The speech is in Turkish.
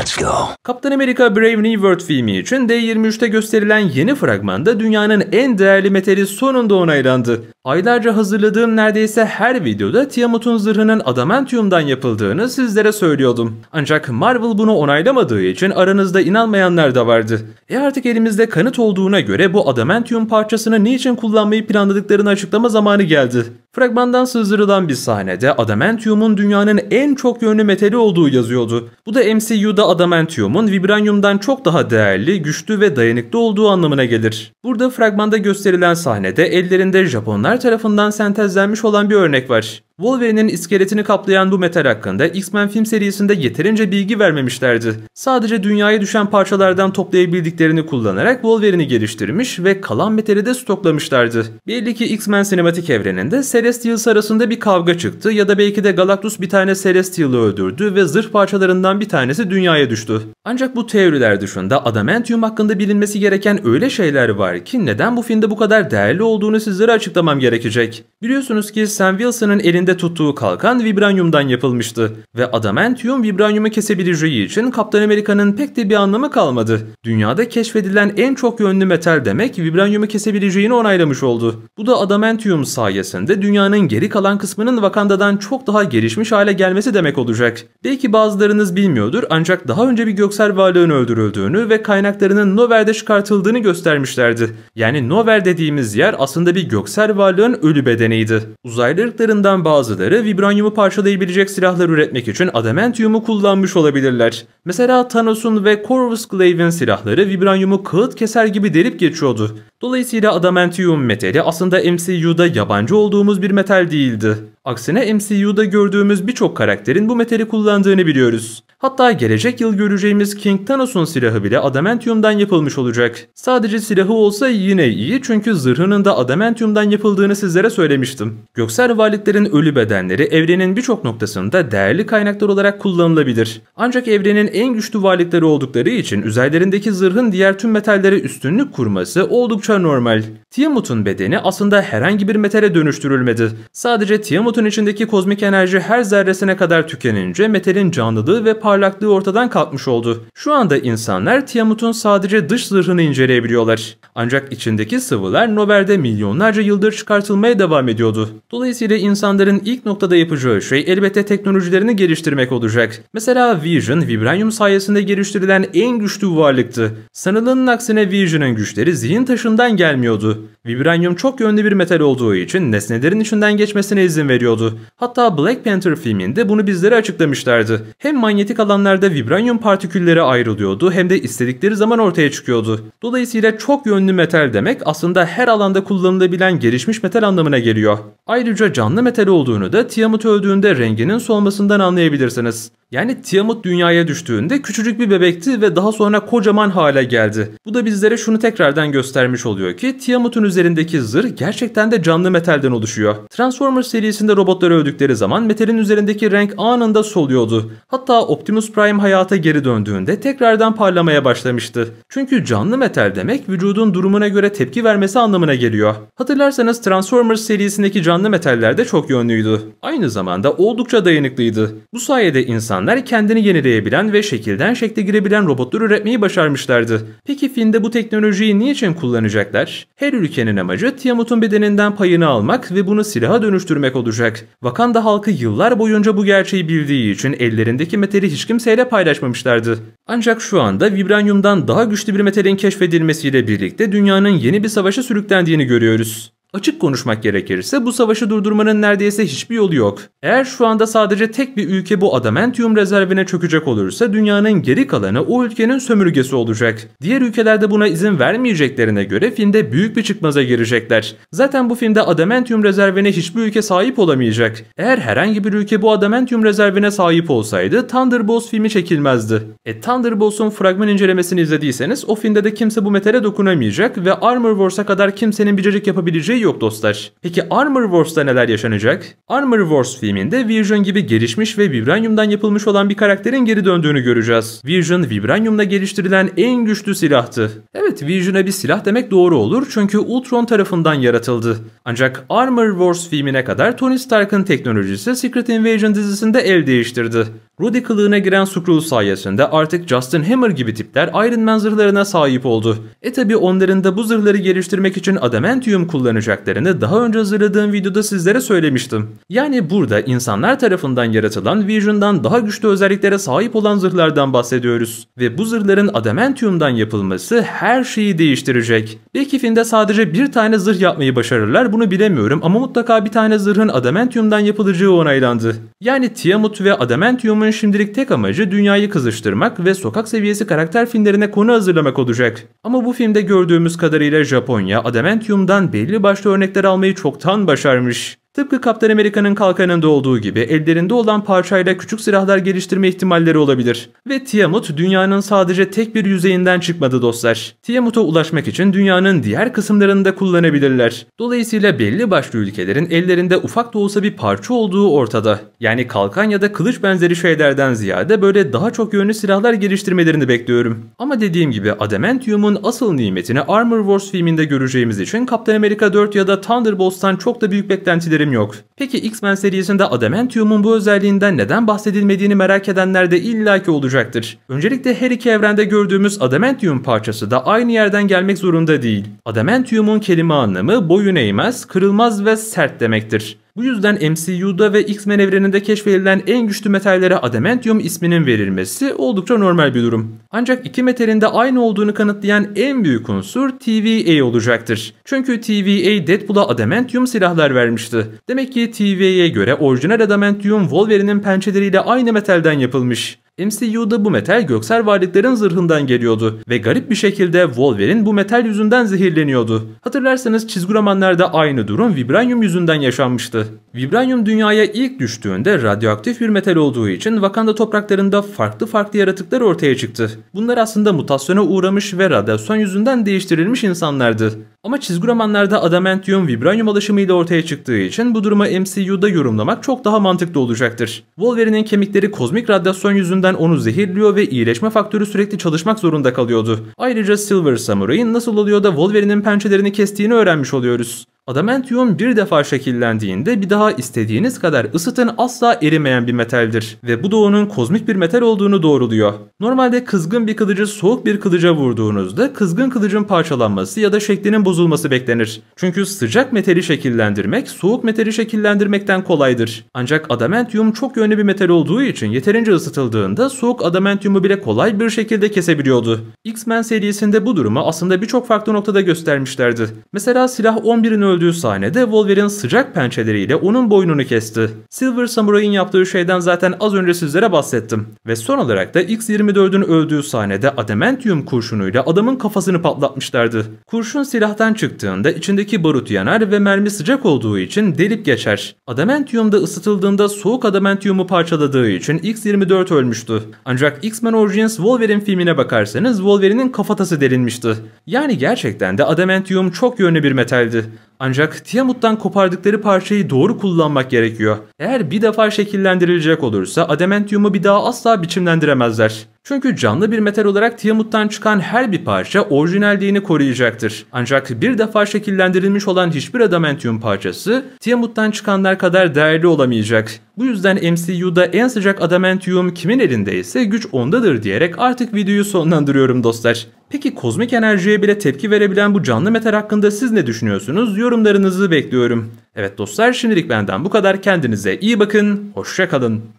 Let's go. Kaptan Amerika Brave New World filmi için D23'te gösterilen yeni fragmanda dünyanın en değerli metali sonunda onaylandı. Aylarca hazırladığım neredeyse her videoda Tiamut'un zırhının adamantiumdan yapıldığını sizlere söylüyordum. Ancak Marvel bunu onaylamadığı için aranızda inanmayanlar da vardı. E artık elimizde kanıt olduğuna göre bu adamantium parçasını niçin kullanmayı planladıklarını açıklama zamanı geldi. Fragmandan sızdırılan bir sahnede adamantiumun dünyanın en çok yönlü metali olduğu yazıyordu. Bu da MCU'da adamantiumun vibranyumdan çok daha değerli, güçlü ve dayanıklı olduğu anlamına gelir. Burada fragmanda gösterilen sahnede ellerinde Japonlar tarafından sentezlenmiş olan bir örnek var. Wolverine'in iskeletini kaplayan bu metal hakkında X-Men film serisinde yeterince bilgi vermemişlerdi. Sadece dünyaya düşen parçalardan toplayabildiklerini kullanarak Wolverine'i geliştirmiş ve kalan metali de stoklamışlardı. Belli ki X-Men sinematik evreninde Celestials arasında bir kavga çıktı ya da belki de Galactus bir tane Celestial'ı öldürdü ve zırh parçalarından bir tanesi dünyaya düştü. Ancak bu teoriler dışında Adamantium hakkında bilinmesi gereken öyle şeyler var ki neden bu filmde bu kadar değerli olduğunu sizlere açıklamam gerekecek. Biliyorsunuz ki Sam Wilson'ın elinde tuttuğu kalkan vibranyumdan yapılmıştı ve adamantium vibranyumu kesebileceği için Kaptan Amerika'nın pek de bir anlamı kalmadı. Dünyada keşfedilen en çok yönlü metal demek vibranyumu kesebileceğini onaylamış oldu. Bu da adamantium sayesinde dünyanın geri kalan kısmının Wakanda'dan çok daha gelişmiş hale gelmesi demek olacak. Belki bazılarınız bilmiyordur ancak daha önce bir göksel varlığın öldürüldüğünü ve kaynaklarının Nover'de çıkartıldığını göstermişlerdi. Yani Nover dediğimiz yer aslında bir göksel varlığın ölü bedeni yeteneğiydi. Uzaylı ırklarından bazıları vibranyumu parçalayabilecek silahlar üretmek için adamantiumu kullanmış olabilirler. Mesela Thanos'un ve Corvus Glaive'in silahları vibranyumu kağıt keser gibi delip geçiyordu. Dolayısıyla adamantium metali aslında MCU'da yabancı olduğumuz bir metal değildi. Aksine MCU'da gördüğümüz birçok karakterin bu metali kullandığını biliyoruz. Hatta gelecek yıl göreceğimiz King Thanos'un silahı bile adamantiumdan yapılmış olacak. Sadece silahı olsa yine iyi çünkü zırhının da adamantiumdan yapıldığını sizlere söylemiştim. Göksel varlıkların ölü bedenleri evrenin birçok noktasında değerli kaynaklar olarak kullanılabilir. Ancak evrenin en güçlü varlıkları oldukları için üzerlerindeki zırhın diğer tüm metallere üstünlük kurması oldukça paranormal. Tiamut'un bedeni aslında herhangi bir metale dönüştürülmedi. Sadece Tiamut'un içindeki kozmik enerji her zerresine kadar tükenince metalin canlılığı ve parlaklığı ortadan kalkmış oldu. Şu anda insanlar Tiamut'un sadece dış zırhını inceleyebiliyorlar. Ancak içindeki sıvılar Nobel'de milyonlarca yıldır çıkartılmaya devam ediyordu. Dolayısıyla insanların ilk noktada yapacağı şey elbette teknolojilerini geliştirmek olacak. Mesela Vision, Vibranium sayesinde geliştirilen en güçlü varlıktı. Sanılanın aksine Vision'ın güçleri zihin taşında dışından gelmiyordu. Vibranium çok yönlü bir metal olduğu için nesnelerin içinden geçmesine izin veriyordu. Hatta Black Panther filminde bunu bizlere açıklamışlardı. Hem manyetik alanlarda vibranium partikülleri ayrılıyordu hem de istedikleri zaman ortaya çıkıyordu. Dolayısıyla çok yönlü metal demek aslında her alanda kullanılabilen gelişmiş metal anlamına geliyor. Ayrıca canlı metal olduğunu da Tiamut öldüğünde renginin solmasından anlayabilirsiniz. Yani Tiamut dünyaya düştüğünde küçücük bir bebekti ve daha sonra kocaman hale geldi. Bu da bizlere şunu tekrardan göstermiş oluyor ki Tiamut'un üzerindeki zırh gerçekten de canlı metalden oluşuyor. Transformers serisinde robotları öldükleri zaman metalin üzerindeki renk anında soluyordu. Hatta Optimus Prime hayata geri döndüğünde tekrardan parlamaya başlamıştı. Çünkü canlı metal demek vücudun durumuna göre tepki vermesi anlamına geliyor. Hatırlarsanız Transformers serisindeki canlı metaller de çok yönlüydü. Aynı zamanda oldukça dayanıklıydı. Bu sayede insanlar kendini yenileyebilen ve şekilden şekle girebilen robotlar üretmeyi başarmışlardı. Peki filmde bu teknolojiyi niçin kullanacak? yapacaklar. Her ülkenin amacı Tiamut'un bedeninden payını almak ve bunu silaha dönüştürmek olacak. Vakanda halkı yıllar boyunca bu gerçeği bildiği için ellerindeki metali hiç kimseyle paylaşmamışlardı. Ancak şu anda vibranyumdan daha güçlü bir metalin keşfedilmesiyle birlikte dünyanın yeni bir savaşa sürüklendiğini görüyoruz. Açık konuşmak gerekirse bu savaşı durdurmanın neredeyse hiçbir yolu yok. Eğer şu anda sadece tek bir ülke bu adamantium rezervine çökecek olursa dünyanın geri kalanı o ülkenin sömürgesi olacak. Diğer ülkelerde buna izin vermeyeceklerine göre filmde büyük bir çıkmaza girecekler. Zaten bu filmde adamantium rezervine hiçbir ülke sahip olamayacak. Eğer herhangi bir ülke bu adamantium rezervine sahip olsaydı Thunderbolts filmi çekilmezdi. E Thunderbolts'un fragman incelemesini izlediyseniz o filmde de kimse bu metale dokunamayacak ve Armor Wars'a kadar kimsenin bir cacık yapabileceği yok dostlar. Peki Armor Wars'ta neler yaşanacak? Armor Wars filminde Vision gibi gelişmiş ve Vibranium'dan yapılmış olan bir karakterin geri döndüğünü göreceğiz. Vision, Vibranium'da geliştirilen en güçlü silahtı. Evet, Vision'a bir silah demek doğru olur çünkü Ultron tarafından yaratıldı. Ancak Armor Wars filmine kadar Tony Stark'ın teknolojisi Secret Invasion dizisinde el değiştirdi. Rudy kılığına giren Skrull sayesinde artık Justin Hammer gibi tipler Iron Man zırhlarına sahip oldu. E tabi onların da bu zırhları geliştirmek için adamantium kullanacak olacaklarını daha önce hazırladığım videoda sizlere söylemiştim. Yani burada insanlar tarafından yaratılan Vision'dan daha güçlü özelliklere sahip olan zırhlardan bahsediyoruz. Ve bu zırhların adamantiumdan yapılması her şeyi değiştirecek. Belki filmde sadece bir tane zırh yapmayı başarırlar bunu bilemiyorum ama mutlaka bir tane zırhın adamantiumdan yapılacağı onaylandı. Yani Tiamut ve adamantiumun şimdilik tek amacı dünyayı kızıştırmak ve sokak seviyesi karakter filmlerine konu hazırlamak olacak. Ama bu filmde gördüğümüz kadarıyla Japonya adamantiumdan belli başlı yaşta örnekler almayı çoktan başarmış. Tıpkı Kaptan Amerika'nın kalkanında olduğu gibi ellerinde olan parçayla küçük silahlar geliştirme ihtimalleri olabilir. Ve Tiamut dünyanın sadece tek bir yüzeyinden çıkmadı dostlar. Tiamut'a ulaşmak için dünyanın diğer kısımlarını da kullanabilirler. Dolayısıyla belli başlı ülkelerin ellerinde ufak da olsa bir parça olduğu ortada. Yani kalkan ya da kılıç benzeri şeylerden ziyade böyle daha çok yönlü silahlar geliştirmelerini bekliyorum. Ama dediğim gibi Adamantium'un asıl nimetini Armor Wars filminde göreceğimiz için Kaptan Amerika 4 ya da Thunderbolts'tan çok da büyük beklentilerim haberim yok. Peki X-Men serisinde Adamantium'un bu özelliğinden neden bahsedilmediğini merak edenler de illaki olacaktır. Öncelikle her iki evrende gördüğümüz Adamantium parçası da aynı yerden gelmek zorunda değil. Adamantium'un kelime anlamı boyun eğmez, kırılmaz ve sert demektir. Bu yüzden MCU'da ve X-Men evreninde keşfedilen en güçlü metallere adamantium isminin verilmesi oldukça normal bir durum. Ancak iki metalin aynı olduğunu kanıtlayan en büyük unsur TVA olacaktır. Çünkü TVA Deadpool'a adamantium silahlar vermişti. Demek ki TVA'ye göre orijinal adamantium Wolverine'in pençeleriyle aynı metalden yapılmış. MCU'da bu metal göksel varlıkların zırhından geliyordu ve garip bir şekilde Wolverine bu metal yüzünden zehirleniyordu. Hatırlarsanız çizgi romanlarda aynı durum vibranyum yüzünden yaşanmıştı. Vibranyum dünyaya ilk düştüğünde radyoaktif bir metal olduğu için Wakanda topraklarında farklı farklı yaratıklar ortaya çıktı. Bunlar aslında mutasyona uğramış ve radyasyon yüzünden değiştirilmiş insanlardı. Ama çizgi romanlarda adamantium vibranyum alaşımıyla ortaya çıktığı için bu durumu MCU'da yorumlamak çok daha mantıklı olacaktır. Wolverine'in kemikleri kozmik radyasyon yüzünden onu zehirliyor ve iyileşme faktörü sürekli çalışmak zorunda kalıyordu. Ayrıca Silver Samurai'in nasıl oluyor da Wolverine'in pençelerini kestiğini öğrenmiş oluyoruz. Adamantium bir defa şekillendiğinde bir daha istediğiniz kadar ısıtın asla erimeyen bir metaldir ve bu da onun kozmik bir metal olduğunu doğruluyor. Normalde kızgın bir kılıcı soğuk bir kılıca vurduğunuzda kızgın kılıcın parçalanması ya da şeklinin bozulması beklenir. Çünkü sıcak metali şekillendirmek soğuk metali şekillendirmekten kolaydır. Ancak adamantium çok yönlü bir metal olduğu için yeterince ısıtıldığında soğuk adamantiumu bile kolay bir şekilde kesebiliyordu. X-Men serisinde bu durumu aslında birçok farklı noktada göstermişlerdi. Mesela silah 11'in öldüğü sahnede Wolverine sıcak pençeleriyle onun boynunu kesti. Silver Samurai'in yaptığı şeyden zaten az önce sizlere bahsettim. Ve son olarak da X-24'ün öldüğü sahnede adamantium kurşunuyla adamın kafasını patlatmışlardı. Kurşun silahtan çıktığında içindeki barut yanar ve mermi sıcak olduğu için delip geçer. Adamantium da ısıtıldığında soğuk adamantiumu parçaladığı için X-24 ölmüştü. Ancak X-Men Origins Wolverine filmine bakarsanız Wolverine'in kafatası delinmişti. Yani gerçekten de adamantium çok yönlü bir metaldi. Ancak Tiamut'tan kopardıkları parçayı doğru kullanmak gerekiyor. Eğer bir defa şekillendirilecek olursa adamantiumu bir daha asla biçimlendiremezler. Çünkü canlı bir metal olarak Tiamut'tan çıkan her bir parça orijinalliğini koruyacaktır. Ancak bir defa şekillendirilmiş olan hiçbir adamantium parçası Tiamut'tan çıkanlar kadar değerli olamayacak. Bu yüzden MCU'da en sıcak adamantium kimin elindeyse güç ondadır diyerek artık videoyu sonlandırıyorum dostlar. Peki kozmik enerjiye bile tepki verebilen bu canlı metal hakkında siz ne düşünüyorsunuz? Yorumlarınızı bekliyorum. Evet dostlar şimdilik benden bu kadar. Kendinize iyi bakın. Hoşçakalın.